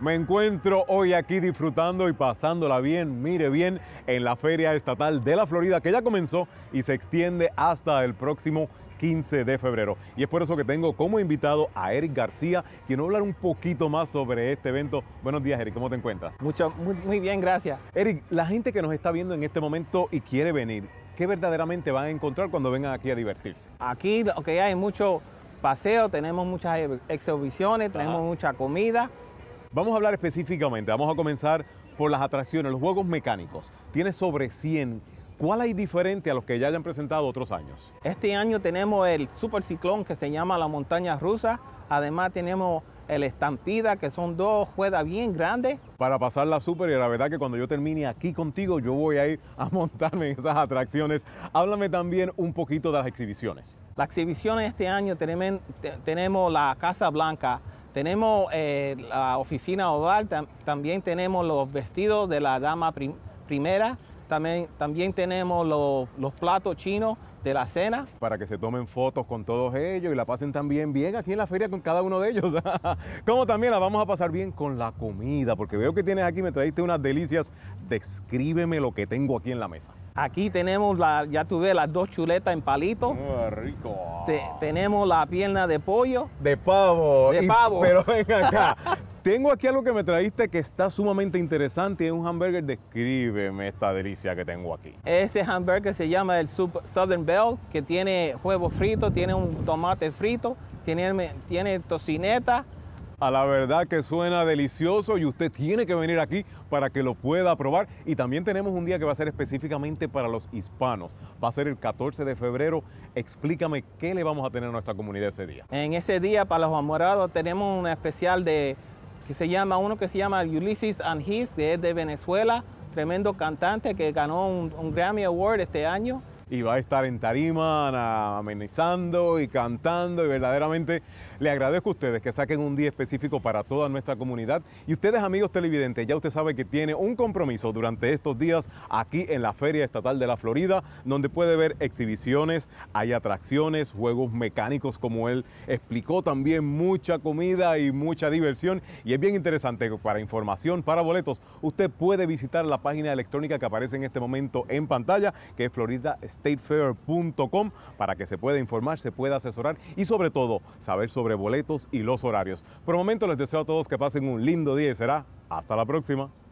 Me encuentro hoy aquí disfrutando y pasándola bien, mire bien, en la Feria Estatal de la Florida que ya comenzó y se extiende hasta el próximo 15 de febrero. Y es por eso que tengo como invitado a Eric García, quien va a hablar un poquito más sobre este evento. Buenos días, Eric, ¿cómo te encuentras? Mucho, muy, bien, gracias. Eric, la gente que nos está viendo en este momento y quiere venir, ¿qué verdaderamente van a encontrar cuando vengan aquí a divertirse? Aquí lo hay mucho paseo, tenemos muchas exhibiciones, tenemos mucha comida Vamos a hablar específicamente, vamos a comenzar por las atracciones, los juegos mecánicos. Tiene sobre 100. ¿Cuál hay diferente a los que ya hayan presentado otros años? Este año tenemos el super ciclón que se llama la montaña rusa. Además tenemos el estampida, que son dos juegas bien grandes. Para pasar la super y la verdad que cuando yo termine aquí contigo, yo voy a ir a montarme en esas atracciones. Háblame también un poquito de las exhibiciones. Las exhibiciones este año tenemos la Casa Blanca, tenemos eh, la oficina oval, también tenemos los vestidos de la dama primera, también, también tenemos los, platos chinos de la cena. Para que se tomen fotos con todos ellos y la pasen también bien aquí en la feria con cada uno de ellos. Como también la vamos a pasar bien con la comida, porque veo que tienes aquí, me trajiste unas delicias. Descríbeme lo que tengo aquí en la mesa. Aquí tenemos, la, ya tuve las dos chuletas en palito. Ah, rico. tenemos la pierna de pollo. De pavo. De pavo. pero ven acá, Tengo aquí algo que me traíste que está sumamente interesante es un hamburger. Descríbeme esta delicia que tengo aquí. Ese hamburger se llama el Southern Bell, que tiene huevo frito, tiene un tomate frito, tiene, tiene tocineta. A la verdad que suena delicioso y usted tiene que venir aquí para que lo pueda probar. Y también tenemos un día que va a ser específicamente para los hispanos. Va a ser el 14 de febrero. Explícame qué le vamos a tener a nuestra comunidad ese día. En ese día para los enamorados tenemos un especial de que se llama, uno que se llama Ulysses Angis, que es de Venezuela, tremendo cantante que ganó un Grammy Award este año y va a estar en tarima amenizando y cantando y verdaderamente le agradezco a ustedes que saquen un día específico para toda nuestra comunidad y ustedes amigos televidentes, ya usted sabe que tiene un compromiso durante estos días aquí en la Feria Estatal de la Florida donde puede ver exhibiciones, hay atracciones, juegos mecánicos como él explicó también, mucha comida y mucha diversión y es bien interesante para información, para boletos, usted puede visitar la página electrónica que aparece en este momento en pantalla que es Florida statefair.com para que se pueda informar, se pueda asesorar y sobre todo saber sobre boletos y los horarios. Por el momento les deseo a todos que pasen un lindo día y será hasta la próxima.